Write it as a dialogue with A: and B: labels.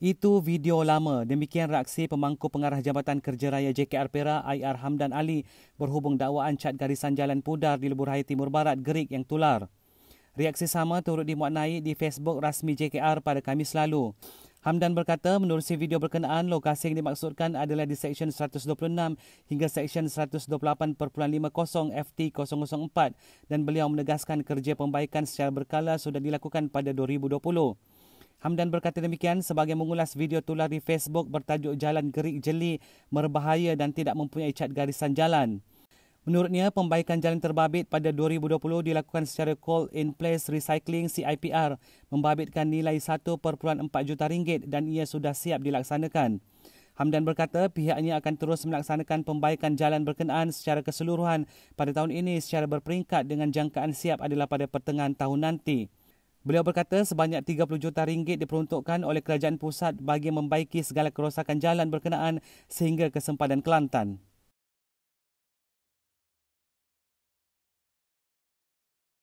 A: Itu video lama. Demikian reaksi pemangku pengarah Jabatan Kerja Raya JKR Pera, IR Hamdan Ali berhubung dakwaan cat garisan jalan pudar di Leburhaya Timur Barat, Gerik yang tular. Reaksi sama turut dimuat naik di Facebook rasmi JKR pada Kamis lalu. Hamdan berkata menerusi video berkenaan, lokasi yang dimaksudkan adalah di Seksyen 126 hingga Seksyen 128.50 FT004 dan beliau menegaskan kerja pembaikan secara berkala sudah dilakukan pada 2020. Hamdan berkata demikian sebagai mengulas video tular di Facebook bertajuk Jalan Gerik Jeli Merbahaya dan Tidak Mempunyai Cat Garisan Jalan. Menurutnya, pembaikan jalan terbabit pada 2020 dilakukan secara Call in Place Recycling CIPR membabitkan nilai 1.4 juta ringgit dan ia sudah siap dilaksanakan. Hamdan berkata pihaknya akan terus melaksanakan pembaikan jalan berkenaan secara keseluruhan pada tahun ini secara berperingkat dengan jangkaan siap adalah pada pertengahan tahun nanti. Beliau berkata sebanyak 30 juta ringgit diperuntukkan oleh kerajaan pusat bagi membaiki segala kerosakan jalan berkenaan sehingga kesempadan Kelantan.